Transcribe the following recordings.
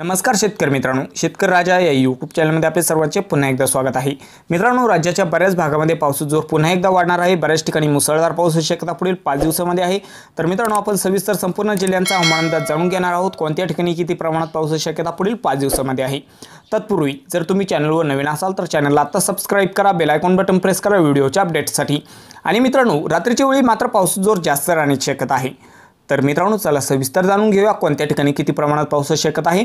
नमस्कार शेतकरी मित्रांनो शेतकरी राजा या यूट्यूब चॅनलमध्ये आपले सर्वांचे पुन्हा एकदा स्वागत आहे मित्रांनो राज्याच्या बऱ्याच भागामध्ये पावसाचा जोर पुन्हा एकदा वाढणार आहे बऱ्याच ठिकाणी मुसळधार पाऊस शक्यता पुढील पाच दिवसामध्ये आहे तर मित्रांनो आपण सविस्तर संपूर्ण जिल्ह्यांचा हवामान अंदाज जाणून घेणार आहोत कोणत्या ठिकाणी किती प्रमाणात होऊ शक्यता पुढील पाच दिवसामध्ये आहे तत्पूर्वी जर तुम्ही चॅनलवर नवीन असाल तर चॅनलला आत्ता सबस्क्राईब करा बेलायकॉन बटन प्रेस करा व्हिडिओच्या अपडेट्ससाठी आणि मित्रांनो रात्रीच्या वेळी मात्र पाऊस जोर जास्त राहण्याची शक्यता आहे तर मित्रांनो चला सविस्तर जाणून घेऊया कोणत्या ठिकाणी किती प्रमाणात पाऊस शकत आहे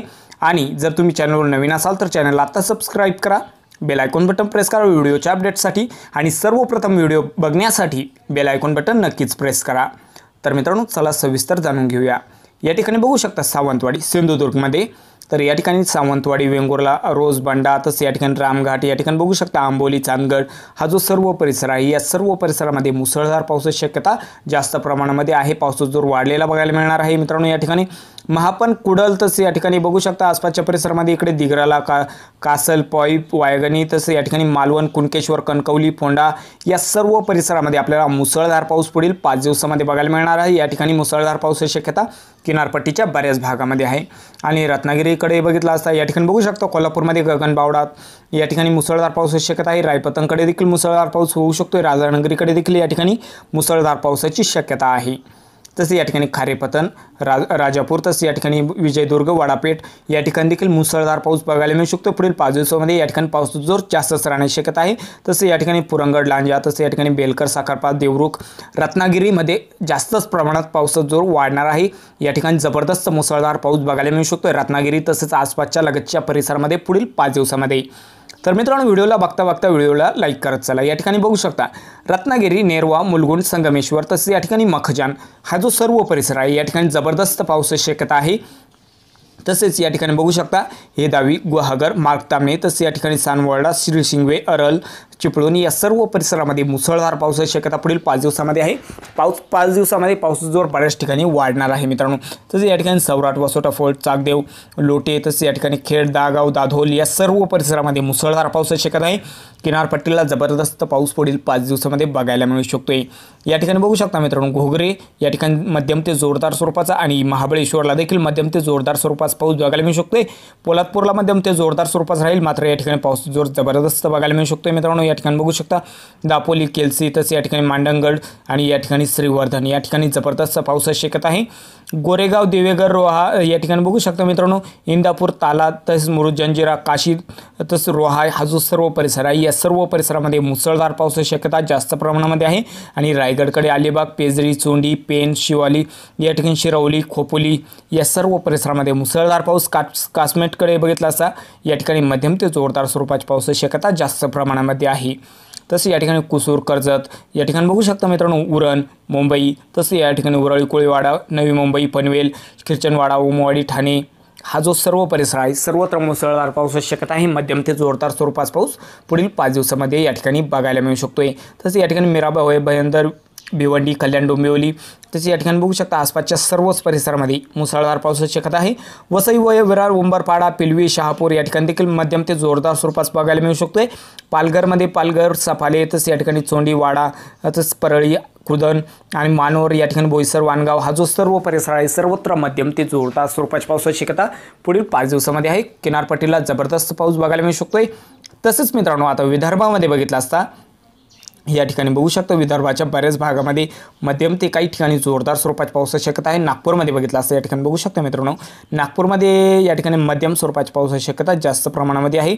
आणि जर तुम्ही चॅनलवर नवीन असाल तर चॅनलला आता सबस्क्राईब करा बेल आयकॉन बटन प्रेस करा व्हिडिओच्या अपडेटसाठी आणि सर्वप्रथम व्हिडिओ बघण्यासाठी बेल आयकॉन बटन नक्कीच प्रेस करा तर मित्रांनो चला सविस्तर जाणून घेऊया या ठिकाणी बघू शकता सावंतवाडी सिंधुदुर्गमध्ये तर या ठिकाणी सावंतवाडी वेंगुर्ला रोज बंडा तसंच या ठिकाणी रामघाट या ठिकाणी बघू शकता आंबोली चांदगड हा जो सर्व परिसर आहे या सर्व परिसरामध्ये मुसळधार पावसाची शक्यता जास्त प्रमाणामध्ये आहे पावसाचा जोर वाढलेला बघायला मिळणार आहे मित्रांनो या ठिकाणी महापन कुडल तसं या ठिकाणी बघू शकता आसपासच्या परिसरामध्ये इकडे दिगराला का कासल पॉईप वायगणी तसं या ठिकाणी मालवण कुणकेश्वर कणकवली फोंडा या सर्व परिसरामध्ये आपल्याला मुसळधार पाऊस पुढील पाच दिवसामध्ये बघायला मिळणार आहे या ठिकाणी मुसळधार पावसाची शक्यता किनारपट्टीच्या बऱ्याच भागामध्ये आहे आणि रत्नागिरीकडे बघितला असता या ठिकाणी बघू शकतो कोल्हापूरमध्ये गगनबावडात या ठिकाणी मुसळधार पावसाची शक्यता आहे रायपतनकडे देखील मुसळधार पाऊस होऊ शकतो राजानगरीकडे देखील या ठिकाणी मुसळधार पावसाची शक्यता आहे तसे या ठिकाणी खारेपतन रा राजापूर तसे या ठिकाणी विजयदुर्ग वाडापेठ या ठिकाणी देखील मुसळधार पाऊस बघायला मिळू शकतो पुढील पाच दिवसामध्ये या ठिकाणी पाऊस जोर जास्तच राहण्याची शक्यता आहे तसे या ठिकाणी पुरंगड लांजा तसे या ठिकाणी बेलकर साखरपा देवरुख रत्नागिरीमध्ये जास्तच प्रमाणात पावसाचा जोर वाढणार आहे या ठिकाणी जबरदस्त मुसळधार पाऊस बघायला मिळू शकतो रत्नागिरी तसेच आसपासच्या लगतच्या परिसरामध्ये पुढील पाच दिवसामध्ये तर मित्रांनो व्हिडिओला बघता बघता व्हिडिओला लाईक करत चला या ठिकाणी बघू शकता रत्नागिरी नेरवा मुलगुंड संगमेश्वर तसेच या ठिकाणी मखजान हा जो सर्व परिसर आहे या ठिकाणी जबरदस्त पावसाची शक्यता आहे तसेच या ठिकाणी बघू शकता हे दावी गुहागर मार्गतामे तसेच या ठिकाणी सानवर्डा श्रीशिंगवे अरल चिपळूणी या सर्व परिसरामध्ये मुसळधार पावसाची शक्यता पुढील पाच दिवसामध्ये आहे पाऊस पाच दिवसामध्ये पावसाचा जोर बऱ्याच ठिकाणी वाढणार आहे मित्रांनो तसेच या ठिकाणी सौराट वसोटा फोर्ट चाकदेव लोटे तसेच या ठिकाणी खेड दागाव दाधोल या सर्व परिसरामध्ये मुसळधार पावसाची शक्यता आहे किनारपट्टीला जबरदस्त पाऊस पुढील पाच दिवसामध्ये बघायला मिळू शकतो या ठिकाणी बघू शकता मित्रांनो घोगरे या ठिकाणी मध्यम ते जोरदार स्वरूपाचा आणि महाबळेश्वरला देखील मध्यम ते जोरदार स्वरूपाचा पाऊस बघायला मिळू शकतोय पोलादपूरला मध्यम ते जोरदार स्वरूपाचा राहील मात्र या ठिकाणी पाऊस जोर जबरदस्त बघायला मिळू शकतोय मित्रांनो या ठिकाणी बघू शकता दापोली केलसी तसे या ठिकाणी मांडंगड आणि या ठिकाणी श्रीवर्धन या ठिकाणी जबरदस्त पाऊस शकत आहे गोरेगाव देवेगड रोहा या ठिकाणी बघू शकता मित्रांनो इंदापूर ताला तसेच मुरुज जंजिरा काशी तसंच रोहा हा जो सर्व परिसर आहे या सर्व परिसरामध्ये मुसळधार पावसाची शक्यता जास्त प्रमाणामध्ये आहे आणि रायगडकडे अलिबाग पेजरी चोंडी पेन शिवाली या ठिकाणी शिरवली खोपोली या सर्व परिसरामध्ये मुसळधार पाऊस कास कास्मेटकडे बघितला असता या ठिकाणी मध्यम ते जोरदार स्वरूपाची पावसाची शक्यता जास्त प्रमाणामध्ये आहे तसे या ठिकाणी कुसूर कर्जत या ठिकाणी बघू शकता मित्रांनो उरण मुंबई तसे या ठिकाणी उरळी कोळीवाडा नवी मुंबई पनवेल किर्चनवाडा उमवाडी ठाणे हा जो सर्व परिसर आहे सर्वत्र मुसळधार पाऊस शक्यता आहे मध्यम ते जोरदार स्वरूपास पाऊस पुढील पाच दिवसामध्ये या ठिकाणी बघायला मिळू शकतो आहे तसे या ठिकाणी मिराबा होय भयंदर भिवंडी कल्याण डोंबिवली तसेच या ठिकाणी बघू शकता आसपासच्या सर्वच परिसरामध्ये मुसळधार पावसाची शक्यता आहे वसई वय विरार उंबरपाडा पिलवी शहापूर या ठिकाणी देखील मध्यम ते जोरदार स्वरूपात बघायला मिळू शकतो पालघरमध्ये पालघर सफाले तसेच या ठिकाणी चोंडी वाडा तसेच परळी कुदन आणि मानोर या ठिकाणी बोईसर वानगाव हा जो सर्व परिसर आहे सर्वत्र मध्यम ते जोरदार स्वरूपाची पावसाची शक्यता पुढील पाच दिवसामध्ये आहे किनारपट्टीला जबरदस्त पाऊस बघायला मिळू शकतो तसंच मित्रांनो आता विदर्भामध्ये बघितला असता या ठिकाणी बघू शकतो विदर्भाच्या बऱ्याच भागामध्ये मध्यम ते काही ठिकाणी जोरदार स्वरूपाची पावसाची शक्यता आहे नागपूरमध्ये बघितलं असं या ठिकाणी बघू शकता मित्रांनो नागपूरमध्ये या ठिकाणी मध्यम स्वरूपाची पावसाची शक्यता जास्त प्रमाणामध्ये आहे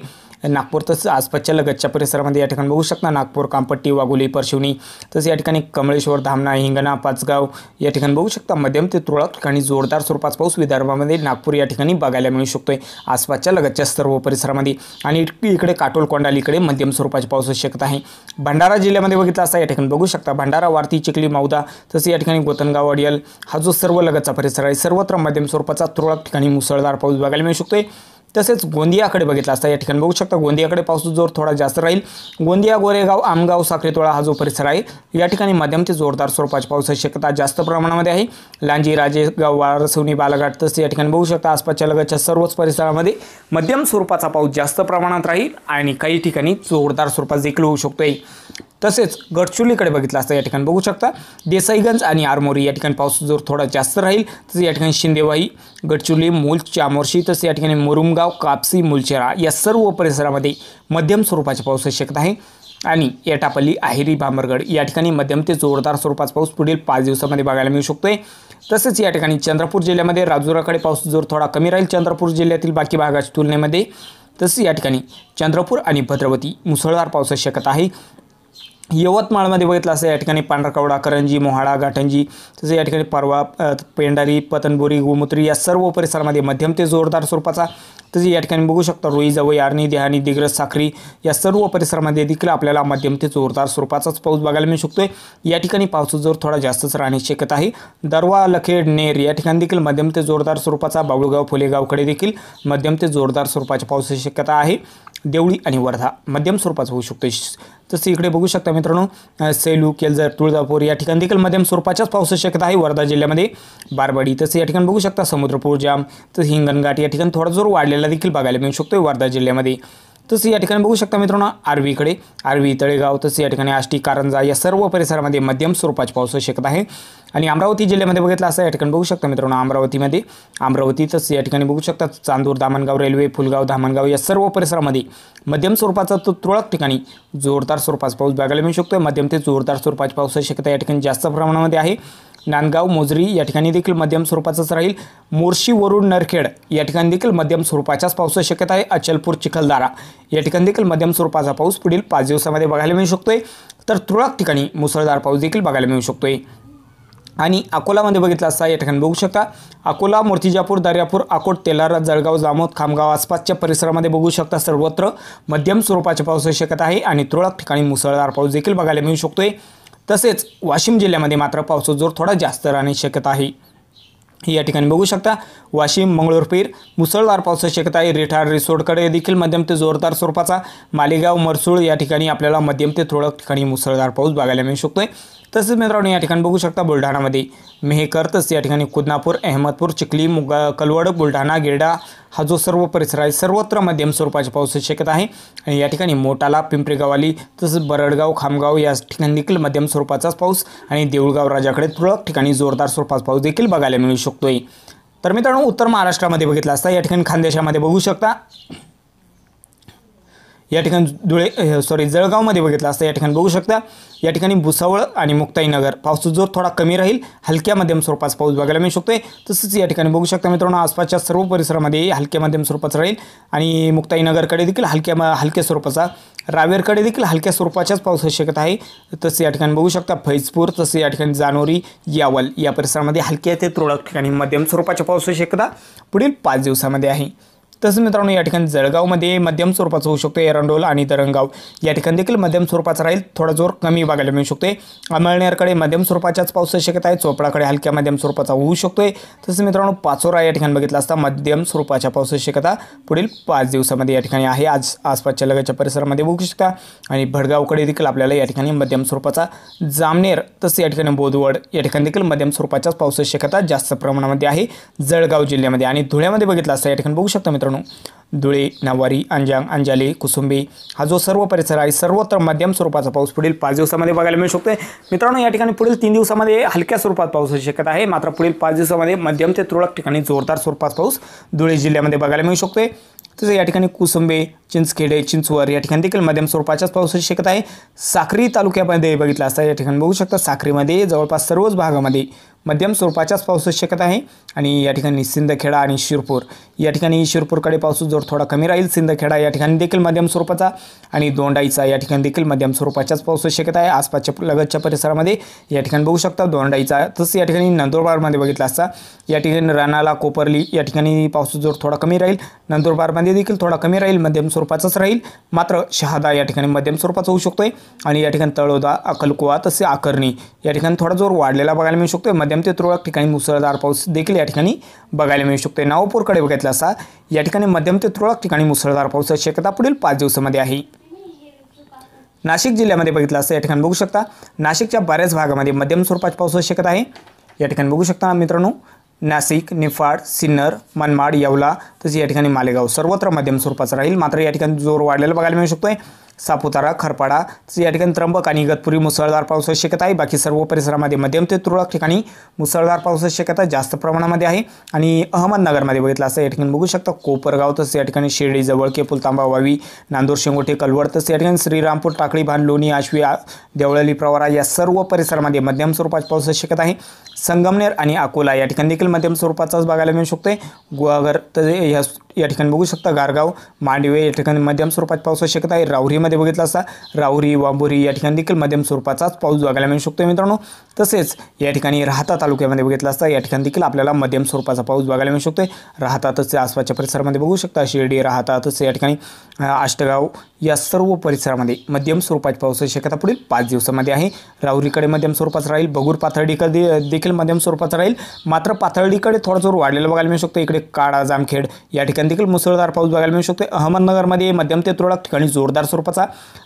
नागपूर तसंच आसपासच्या लगतच्या परिसरामध्ये या ठिकाणी बघू शकता नागपूर कामपट्टी वाघोली परशिवणी तसंच या ठिकाणी कमळेश्वर धामणा हिंगणा पाचगाव या ठिकाणी बघू शकता मध्यम ते तुरळक ठिकाणी जोरदार स्वरूपाचा पाऊस विदर्भामध्ये नागपूर या ठिकाणी बघायला मिळू शकतोय आसपासच्या लगतच्या सर्व परिसरामध्ये आणि इकडे काटोल कोंडालीकडे मध्यम स्वरूपाची पावसाची शक्यता आहे भंडारा जिल्ह्यामध्ये बघितला असता या ठिकाणी बघू शकता भंडारा वारती चिखली माऊदा तसेच या ठिकाणी गोतनगाव अडियल हा जो सर्व लगतचा परिसर आहे सर्वत्र मध्यम स्वरूपाचा तुरळक ठिकाणी मुसळधार पाऊस बघायला मिळू शकतोय तसेच गोंदियाकडे बघितला असता या ठिकाणी बघू शकता गोंदियाकडे पाऊस जोर थोडा जास्त राहील गोंदिया गोरेगाव आमगाव साखरेतोळा हा जो परिसर आहे या ठिकाणी मध्यम ते जोरदार स्वरूपाची पावसाची शक्यता जास्त प्रमाणामध्ये आहे लांजी राजेगाव वारसवणी बालाघाट तसेच या ठिकाणी बघू शकता आसपासच्या लगतच्या सर्वच परिसरामध्ये मध्यम स्वरूपाचा पाऊस जास्त प्रमाणात राहील आणि काही ठिकाणी जोरदार स्वरूपात देखील होऊ शकतो आहे तसेच गडचुलीकडे बघितलं असता या ठिकाणी बघू शकता देसाईगंज आणि आरमोरी या ठिकाणी पाऊस जोर थोडा जास्त राहील तसेच या ठिकाणी शिंदेवाई गडचुली मूल चामोर्शी तसेच या ठिकाणी मुरुमगाव कापसी मुलचेरा या सर्व परिसरामध्ये मध्यम स्वरूपाचे पाऊस शक्यता आहे आणि एटापल्ली आहेरी भामरगड या ठिकाणी मध्यम ते जोरदार स्वरूपाचा पाऊस पुढील पाच दिवसामध्ये बघायला मिळू शकतो आहे तसेच या ठिकाणी चंद्रपूर जिल्ह्यामध्ये राजुराकडे पाऊस जोर थोडा कमी राहील चंद्रपूर जिल्ह्यातील बाकी भागाच्या तुलनेमध्ये तसंच या ठिकाणी चंद्रपूर आणि भद्रवती मुसळधार पावसाची शक्यता आहे यवतमाळमध्ये बघितलं असं या ठिकाणी पांढरकवडा करंजी मोहाडा गाठंजी तसेच या ठिकाणी परवा पेंडारी पतनबोरी गोमुत्री या सर्व परिसरामध्ये मध्यम ते जोरदार स्वरूपाचा तसेच या ठिकाणी बघू शकता रोई जवळ यारणी देहाणी दिग्रस साखरी या सर्व परिसरामध्ये देखील आपल्याला मध्यम ते जोरदार स्वरूपाचाच पाऊस बघायला मिळू शकतोय या ठिकाणी पाऊस जोर थोडा जास्तच राहण्याची शक्यता आहे दरवा लखेड नेर या ठिकाणी देखील मध्यम ते जोरदार स्वरूपाचा बाबुळगाव फुलेगावकडे देखील मध्यम ते जोरदार स्वरूपाच्या पावसाची शक्यता आहे देवळी आणि वर्धा मध्यम स्वरूपाचा होऊ शकतो तसं इकडे बघू शकता मित्रांनो सेलू केलजर तुळजापूर या ठिकाणी देखील मध्यम स्वरूपाच्याच पावसाची शक्यता आहे वर्धा जिल्ह्यामध्ये बारवाडी तसं या ठिकाणी बघू शकता समुद्रपूर जाम तसं हिंगणघाट या ठिकाणी थोडा जोर वाढलेला आपल्याला देखील बघायला मिळू शकतो वर्धा जिल्ह्यामध्ये तसं या ठिकाणी बघू शकता मित्रांनो आर्वीकडे आर्वी तळेगाव तसं या ठिकाणी आष्टी कारंजा या सर्व परिसरामध्ये मध्यम स्वरूपाची पाऊस शकत आहे आणि अमरावती जिल्ह्यामध्ये बघितलं असं या ठिकाणी बघू शकता मित्रांनो अमरावतीमध्ये अमरावती तसं या ठिकाणी बघू शकता चांदूर दामणगाव रेल्वे फुलगाव धामणगाव या सर्व परिसरामध्ये मध्यम स्वरूपाचा तो तुरळक ठिकाणी जोरदार स्वरूपाचा पाऊस बघायला मिळू शकतो मध्यम ते जोरदार स्वरूपाची पाऊस शक्यता या ठिकाणी जास्त प्रमाणामध्ये आहे नांदगाव मोजरी या ठिकाणी देखील मध्यम स्वरूपाचाच राहील मोर्शी वरुण नरखेड या ठिकाणी देखील मध्यम स्वरूपाच्याच पावसाची शक्यता आहे अचलपूर चिखलदारा या ठिकाणी देखील मध्यम स्वरूपाचा पाऊस पुढील पाच दिवसामध्ये बघायला मिळू शकतोय तर तुरळक ठिकाणी मुसळधार पाऊस देखील बघायला मिळू शकतोय आणि अकोलामध्ये बघितला असता या ठिकाणी बघू शकता अकोला मूर्तिजापूर दर्यापूर अकोट तेलारा जळगाव जामोद खामगाव आसपासच्या परिसरामध्ये बघू शकता सर्वत्र मध्यम स्वरूपाच्या पावसाची शक्यता आहे आणि तुरळक ठिकाणी मुसळधार पाऊस देखील बघायला मिळू शकतोय तसेच वाशिम जिल्ह्यामध्ये मात्र पावसाचा जोर थोडा जास्त राहण्याची शक्यता आहे या ठिकाणी बघू शकता वाशिम मंगळूरपीर मुसळधार पावसाची शक्यता आहे रिठार रिसोर्टकडे देखील मध्यम ते जोरदार स्वरूपाचा मालेगाव मरसूळ या ठिकाणी आपल्याला मध्यम ते थोडं ठिकाणी मुसळधार पाऊस बघायला मिळू शकतो आहे तसेच मित्रांनो या ठिकाणी बघू शकता बुलढाणामध्ये मेहकर तस या ठिकाणी कुदनापूर अहमदपूर चिखली मुगा कलवड बुलढाणा गिरडा हा जो सर्व परिसर आहे सर्वत्र मध्यम स्वरूपाची पाऊस शक्यता आहे आणि या ठिकाणी मोटाला पिंपरी गावाली तसंच बरडगाव खामगाव या ठिकाणी देखील मध्यम स्वरूपाचाच पाऊस आणि देऊळगाव राजाकडे तुरळक ठिकाणी जोरदार स्वरूपाचा पाऊस देखील बघायला मिळू शकतोय तर मित्रांनो उत्तर महाराष्ट्रामध्ये बघितला असता या ठिकाणी खानदेशामध्ये बघू शकता या ठिकाणी धुळे सॉरी जळगावमध्ये बघितलं असतं या ठिकाणी बघू शकता या ठिकाणी भुसावळ आणि मुक्ताईनगर पावसाचा जोर थोडा कमी राहील हलक्या मध्यम स्वरूपाचा पाऊस बघायला मिळू शकतोय तसंच या ठिकाणी बघू शकता मित्रांनो आसपासच्या सर्व परिसरामध्ये हलक्या मध्यम स्वरूपाचा राहील आणि मुक्ताईनगरकडे देखील हलक्या हलक्या स्वरूपाचा रावेरकडे देखील हलक्या स्वरूपाच्याच पाऊस शक्यता आहे तसं या ठिकाणी बघू शकता फैजपूर तसं या ठिकाणी जानोरी यावल या परिसरामध्ये हलक्या ते तुरळक ठिकाणी मध्यम स्वरूपाच्या होऊ शकता पुढील पाच दिवसामध्ये आहे तसंच मित्रांनो या ठिकाणी जळगावमध्ये मध्यम स्वरूपाचं होऊ शकतो एरंडोल आणि दरंगाव या ठिकाणी देखील मध्यम स्वरूपाचा राहील थोडा जोर कमी बघायला मिळू शकतोय अमळनेरकडे मध्यम स्वरूपाच्याच पावसाची शक्यता आहे चोपडाकडे हलक्या मध्यम स्वरूपाचा होऊ शकतोय तसंच मित्रांनो पाचोरा या ठिकाणी बघितला असता मध्यम स्वरूपाच्या पावसाची शक्यता पुढील पाच दिवसामध्ये या ठिकाणी आहे आज आसपासच्या लगतच्या परिसरामध्ये बघू शकता आणि भडगावकडे देखील आपल्याला या ठिकाणी मध्यम स्वरूपाचा जामनेर तसंच या ठिकाणी बोधवड या ठिकाणी देखील मध्यम स्वरूपाच्याच पावसाची शक्यता जास्त प्रमाणामध्ये आहे जळगाव जिल्ह्यामध्ये आणि धुळ्यामध्ये बघितला असता या ठिकाणी बघू शकता मित्रांनो मित्रांनो धुळे नवारी अंजांग अंजाले कुसुंबे हा जो सर्व परिसर आहे सर्वत्र मध्यम स्वरूपाचा पाऊस पुढील पाच दिवसामध्ये बघायला मिळू शकतो मित्रांनो या ठिकाणी पुढील तीन दिवसामध्ये हलक्या स्वरूपात होऊ शक्यता आहे मात्र पुढील पाच दिवसामध्ये मध्यम ते तुरळक ठिकाणी जोरदार स्वरूपात पाऊस धुळे जिल्ह्यामध्ये बघायला मिळू शकतोय तसेच या ठिकाणी कुसुंबे चिंचखेडे चिंचवर या ठिकाणी देखील मध्यम स्वरूपाच्याच होऊ शक्यता आहे साखरी तालुक्यामध्ये बघितलं असता या ठिकाणी बघू शकता साखरीमध्ये जवळपास सर्वच भागामध्ये मध्यम स्वरूपाच्याच पाऊस शक्यता आहे आणि या ठिकाणी सिंदखेडा आणि शिरपूर या ठिकाणी शिरपूरकडे पाऊस जोर थोडा कमी राहील सिंधखेडा या ठिकाणी देखील मध्यम स्वरूपाचा आणि दोंडाईचा या ठिकाणी देखील मध्यम स्वरूपाच्याच पाऊस शक्यता आहे आसपासच्या लगतच्या परिसरामध्ये या ठिकाणी बघू शकता दोंडाईचा तसं या ठिकाणी नंदुरबारमध्ये बघितला असता या ठिकाणी राणाला कोपरली या ठिकाणी पाऊस जोर थोडा कमी राहील नंदुरबारमध्ये देखील थोडा कमी राहील मध्यम स्वरूपाचाच राहील मात्र शहादा या ठिकाणी मध्यम स्वरूपाचा होऊ शकतो आहे आणि या ठिकाणी तळोदा अकलकुवा तसे आकर्णी या ठिकाणी थोडा जोर वाढलेला बघायला मिळू शकतो मध्यम ते तुरळक ठिकाणी मुसळधार पाऊस देखील या ठिकाणी बघायला मिळू शकतो नावपूरकडे बघितला असता या ठिकाणी मध्यम ते तुरळक ठिकाणी मुसळधार पाऊस शक्यता पुढील पाच दिवसामध्ये आहे नाशिक जिल्ह्यामध्ये बघितलं असता या ठिकाणी बघू शकता नाशिकच्या बऱ्याच भागामध्ये मध्यम स्वरूपाची पाऊस शक्यता आहे या ठिकाणी बघू शकता मित्रांनो नाशिक निफाड सिन्नर मनमाड येवला तसेच या ठिकाणी मालेगाव सर्वत्र मध्यम स्वरूपाचा राहील मात्र या ठिकाणी जोर वाढलेला बघायला मिळू शकतो आहे सापुतारा खरपाडा या ठिकाणी त्र्यंबक आणि इगतपुरी मुसळधार पावसाची शक्यता आहे बाकी सर्व परिसरामध्ये मध्यम ते तुरळक ठिकाणी मुसळधार पावसाची शक्यता जास्त प्रमाणामध्ये आहे आणि अहमदनगरमध्ये बघितलं असं या ठिकाणी बघू शकता कोपरगाव तसं या ठिकाणी शिर्डी जवळ केपूल तांबा वावी नांदूर शिंगोठे कलवड तसं या ठिकाणी श्रीरामपूर टाकळी भान लोणी आशवी देवळली प्रवारा या सर्व परिसरामध्ये मध्यम स्वरूपाची पावसाची शक्यता आहे संगमनेर आणि अकोला या ठिकाणी देखील मध्यम स्वरूपाचाच बघायला मिळू शकतो गुहागर तर या या ठिकाणी बघू शकता गारगाव मांडवे या ठिकाणी मध्यम स्वरूपात पाऊस शक्यता आहे राहुरीमध्ये बघितला असता राहुरी वांबोरी या ठिकाणी देखील मध्यम स्वरूपाचाच पाऊस बघायला मिळू शकतो मित्रांनो तसेच या ठिकाणी राहता तालुक्यामध्ये बघितला असता या ठिकाणी देखील आपल्याला मध्यम स्वरूपाचा पाऊस बघायला मिळू शकतो तसे आसपासच्या परिसरामध्ये बघू शकता शिर्डी तसे या ठिकाणी आष्टगाव या सर्व परिसरामध्ये मध्यम स्वरूपात होऊ शक्यता पुढील पाच दिवसामध्ये आहे राहुरीकडे मध्यम स्वरूपाचा राहील बगूर पाथर्डीकडे देखील मध्यम स्वरूपाचा राहील मात्र पाथर्डीकडे थोडा जोर वाढलेला बघायला मिळू शकतो इकडे काळा जामखेड या ठिकाणी ठिकाणी देखील मुसळधार पाऊस बघायला मिळू शकतो अहमदनगरमध्ये मध्यम ते तुरळक ठिकाणी जोरदार स्वरूपाचा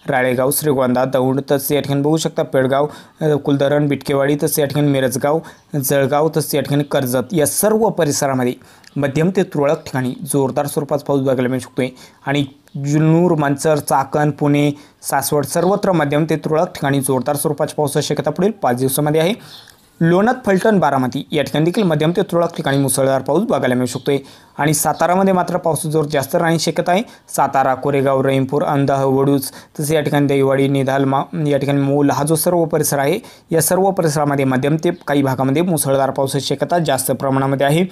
राळेगाव श्रीगोंदा दौंड तसे या ठिकाणी बघू शकता पेडगाव कुलधरण बिटकेवाडी तसे या ठिकाणी मिरजगाव जळगाव तसे या ठिकाणी कर्जत या सर्व परिसरामध्ये मध्यम ते तुरळक ठिकाणी जोरदार स्वरूपाचा पाऊस बघायला मिळू शकतो आणि जुन्नूर मांजर चाकण पुणे सासवड सर्वत्र मध्यम ते तुरळक ठिकाणी जोरदार स्वरूपाच्या पाऊस शक्यता पुढील पाच दिवसामध्ये आहे लोणत फलटण बारामती या ठिकाणी देखील मध्यम ते तुरळक ठिकाणी मुसळधार पाऊस बघायला मिळू शकतो आहे आणि सातारामध्ये मात्र पावसाचा जोर जास्त राहण्याची शक्यता आहे सातारा कोरेगाव रहीमपूर अंदाह वडूज तसेच या ठिकाणी दैवाडी निधाल मा या ठिकाणी मूल हा जो सर्व परिसर आहे या सर्व परिसरामध्ये मध्यम ते काही भागामध्ये मुसळधार पावसाची शक्यता जास्त प्रमाणामध्ये आहे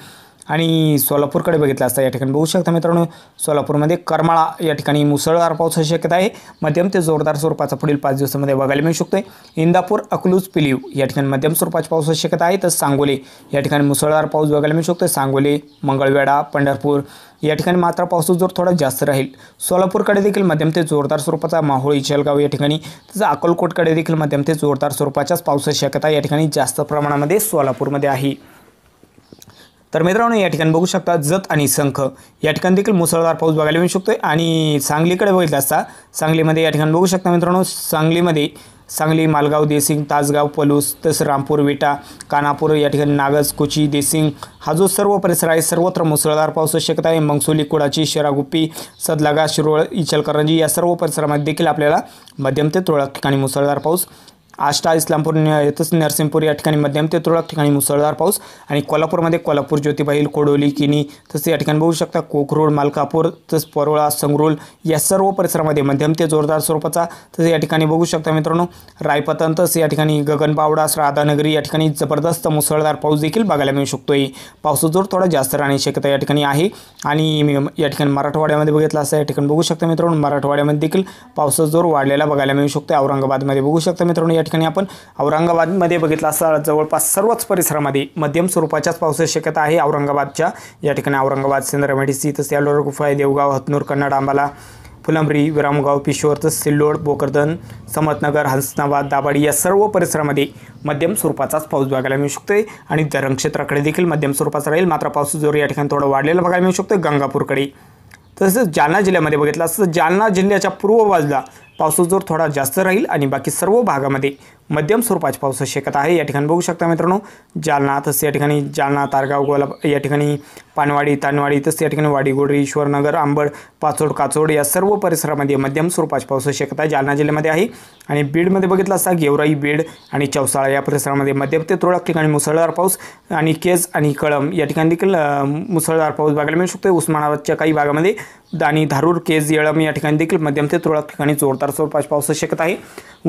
आणि सोलापूरकडे बघितलं असता या ठिकाणी बघू शकता मित्रांनो सोलापूरमध्ये करमाळा या ठिकाणी मुसळधार पावसाची शक्यता आहे मध्यम ते जोरदार स्वरूपाचा पुढील पाच दिवसामध्ये बघायला मिळू शकतो आहे इंदापूर अकलूज पिलीव या ठिकाणी मध्यम स्वरूपाची पावसाची शक्यता आहे तर सांगोली या ठिकाणी मुसळधार पाऊस बघायला मिळू शकतो सांगोली मंगळवेढा पंढरपूर या ठिकाणी मात्र पाऊस जोर थोडा जास्त राहील सोलापूरकडे देखील मध्यम ते जोरदार स्वरूपाचा माहोळ इचलगाव या ठिकाणी तसं अकोलकोटकडे देखील मध्यम ते जोरदार स्वरूपाच्याच पावसाची शक्यता या ठिकाणी जास्त प्रमाणामध्ये सोलापूरमध्ये आहे तर मित्रांनो या ठिकाणी बघू शकता जत आणि संख या ठिकाणी देखील मुसळधार पाऊस बघायला मिळू शकतो आणि सांगलीकडे बघितला असता सांगलीमध्ये या ठिकाणी बघू शकता मित्रांनो सांगलीमध्ये सांगली मालगाव देसिंग तासगाव पलूस तस रामपूर विटा कानापूर या ठिकाणी नागज कोची देसिंग हा जो सर्व परिसर आहे सर्वत्र मुसळधार पाऊस शक्यता आहे मंगसोली कुडाची शेरागुप्पी सदलागा शिरोळ इचलकरंजी या सर्व परिसरामध्ये देखील आपल्याला मध्यम ते तुरळक ठिकाणी मुसळधार पाऊस आष्टा इस्लामपूर येथेच नरसिंहपूर या ठिकाणी मध्यम ते तुरळक ठिकाणी मुसळधार पाऊस आणि कोल्हापूरमध्ये कोल्हापूर ज्योतिबाईल कोडोली किनी तसेच या ठिकाणी बघू शकता कोकरूळ मालकापूर तसंच परोळा संगरुल या सर्व परिसरामध्ये मध्यम ते जोरदार स्वरूपाचा तसेच या ठिकाणी बघू शकता मित्रांनो रायपतन तसेच या ठिकाणी गगनबावडा राधानगरी या ठिकाणी जबरदस्त मुसळधार पाऊस देखील बघायला मिळू शकतोय पावसाचा जोर थोडा जास्त राहण्याची शक्यता या ठिकाणी आहे आणि या ठिकाणी मराठवाड्यामध्ये बघितलं असं या ठिकाणी बघू शकता मित्रांनो मराठवाड्यामध्ये देखील पावसाचा जोर वाढलेला बघायला मिळू शकतो औरंगाबादमध्ये बघू शकता मित्रांनो या ठिकाणी आपण औरंगाबादमध्ये बघितलं असता जवळपास सर्वच परिसरामध्ये मध्यम स्वरूपाच्याच पावसाची शक्यता आहे औरंगाबादच्या या ठिकाणी औरंगाबाद सिंधरा मेडिसी तसेच यालोर गुफा देवगाव हतनूर कन्नड आंबाला फुलंबरी विरामगाव पिशोर तसंच सिल्लोड बोकरदन समतनगर हंसनाबाद दाबाडी या सर्व परिसरामध्ये मध्यम स्वरूपाचाच पाऊस बघायला मिळू शकतो आणि धरण देखील मध्यम स्वरूपाचा राहील मात्र पाऊस जोर या ठिकाणी थोडा वाढलेला बघायला मिळू शकतो गंगापूरकडे तसंच जालना जिल्ह्यामध्ये बघितलं असं जालना जिल्ह्याच्या पूर्व बाजूला पावस जोर थोडा जास्त राहील आणि बाकी सर्व भागामध्ये मध्यम स्वरूपाची पावसाची शक्यता आहे या ठिकाणी बघू शकता मित्रांनो जालना तसं या ठिकाणी जालना तारगाव गोला या ठिकाणी पानवाडी तानवाडी तसं या ठिकाणी वाडीगोडरी ईश्वरनगर आंबड पाचोड काचोड या सर्व परिसरामध्ये मध्यम स्वरूपाची शेकत आहे जालना जिल्ह्यामध्ये आहे आणि बीडमध्ये बघितलं असता गेवराई बीड आणि चौसाळा या परिसरामध्ये मध्यम ते तुरळक ठिकाणी मुसळधार पाऊस आणि केज आणि कळम या ठिकाणी देखील मुसळधार पाऊस बघायला मिळू शकतो उस्मानाबादच्या काही भागामध्ये आणि धारूर केज येळम या ठिकाणी देखील मध्यम ते तुरळक ठिकाणी जोरदार स्वरूपाची पाऊस शक्यता आहे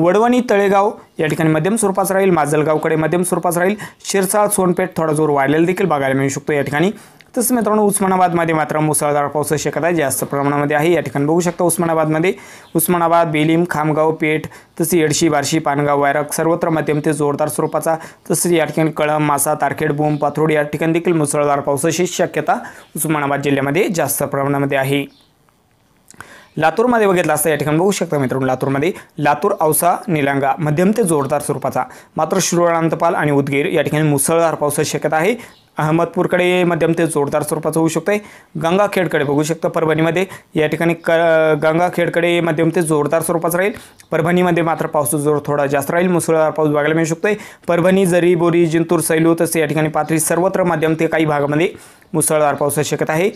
वडवणी तळेगाव या ठिकाणी मध्यम स्वरूपाचा राहील माजलगावकडे मध्यम स्वरूपाचा राहील शिरसाळ सोनपेठ थोडा जोर वाढलेला देखील बघायला मिळू शकतो या ठिकाणी तसंच मित्रांनो उस्मानाबादमध्ये मात्र मुसळधार पावसाची शक्यता जास्त प्रमाणामध्ये आहे या ठिकाणी बघू शकता उस्मानाबादमध्ये उस्मानाबाद बेलीम खामगाव पेठ तसेच येडशी बार्शी पानगाव वायरक सर्वत्र मध्यम ते जोरदार स्वरूपाचा तसेच या ठिकाणी कळम मासा तारखेड बोम पाथरोड या ठिकाणी देखील मुसळधार पावसाची शक्यता उस्मानाबाद जिल्ह्यामध्ये जास्त प्रमाणामध्ये आहे लातूरमध्ये बघितलं असता या ठिकाणी बघू शकता मित्रांनो लातूरमध्ये लातूर औसा निलांगा मध्यम ते जोरदार स्वरूपाचा मात्र शिरोळ अनंतपाल आणि उदगीर या ठिकाणी मुसळधार पावसाची शक्यता आहे अहमदपूरकडे मध्यम ते जोरदार स्वरूपाचं होऊ शकतं आहे गंगाखेडकडे बघू शकता परभणीमध्ये या ठिकाणी क गंगाखेडकडे मध्यम ते जोरदार स्वरूपाचं राहील परभणीमध्ये मात्र पावसाचा जोर थोडा जास्त राहील मुसळधार पाऊस बघायला मिळू शकतो परभणी जरी बोरी जिंतूर सैलू तसे या ठिकाणी पाथरी सर्वत्र मध्यम ते काही भागामध्ये मुसळधार पाऊस शकत आहे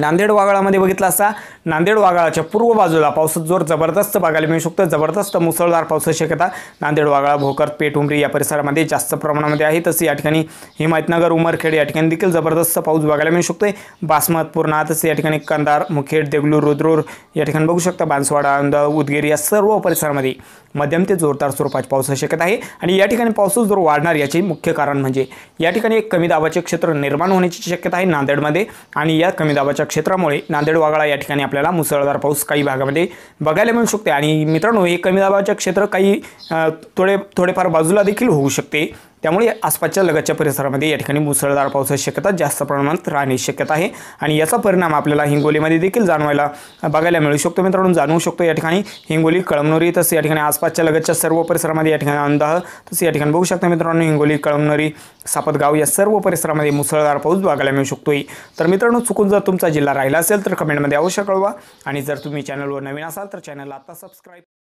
नांदेड वागळामध्ये बघितला असता नांदेड वाघाळाच्या पूर्व बाजूला पाऊस जोर जबरदस्त बघायला मिळू शकतो जबरदस्त मुसळधार पावसाची शक्यता नांदेड वागळा भोकर पेठ उमरी या परिसरामध्ये जास्त प्रमाणामध्ये आहे तसं या ठिकाणी हिमायतनगर उमरखेड या ठिकाणी देखील जबरदस्त पाऊस बघायला मिळू शकतो बासमत पूर्णा तसं या ठिकाणी कंदार मुखेड देगलूर रुद्रूर या ठिकाणी बघू शकता बांसवाडा उदगीर या सर्व परिसरामध्ये मध्यम ते जोरदार स्वरूपाचे पाऊस शक्यता आहे आणि या ठिकाणी पाऊस जर वाढणार याचे मुख्य कारण म्हणजे या ठिकाणी एक कमी दाबाचे क्षेत्र निर्माण होण्याची शक्यता आहे नांदेडमध्ये आणि या कमी दाबाच्या क्षेत्रामुळे नांदेड वागळा या ठिकाणी आपल्याला मुसळधार पाऊस काही भागामध्ये बघायला मिळू शकते आणि मित्रांनो हे कमी दाबाचे क्षेत्र काही थोडे थोडेफार बाजूला देखील होऊ शकते त्यामुळे आसपासच्या लगतच्या परिसरामध्ये या ठिकाणी मुसळधार पावसाची शक्यता जास्त प्रमाणात राहण्याची शक्यता आहे आणि याचा परिणाम आपल्याला हिंगोलीमध्ये देखील जाणवायला बघायला मिळू शकतो मित्रांनो जाणवू शकतो या ठिकाणी हिंगोली कळमनुरी तसं या ठिकाणी आसपासच्या लगतच्या सर्व परिसरामध्ये या ठिकाणी अंदाह तसं या ठिकाणी बघू शकता मित्रांनो हिंगोली कळमनुरी सापतगाव या सर्व परिसरामध्ये मुसळधार पाऊस बघायला मिळू शकतोय तर मित्रांनो चुकून जर तुमचा जिल्हा राहिला असेल तर कमेंटमध्ये अवश्य कळवा आणि जर तुम्ही चॅनलवर नवीन असाल तर चॅनलला आत्ता सबस्क्राईब